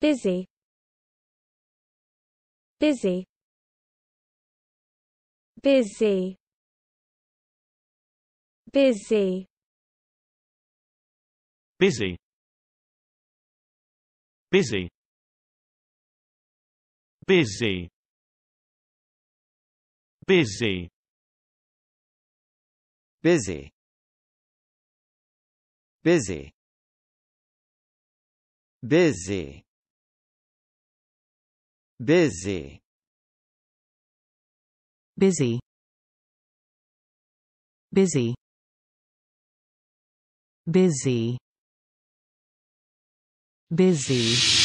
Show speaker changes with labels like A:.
A: busy busy busy busy busy busy busy busy busy busy busy busy busy busy busy
B: busy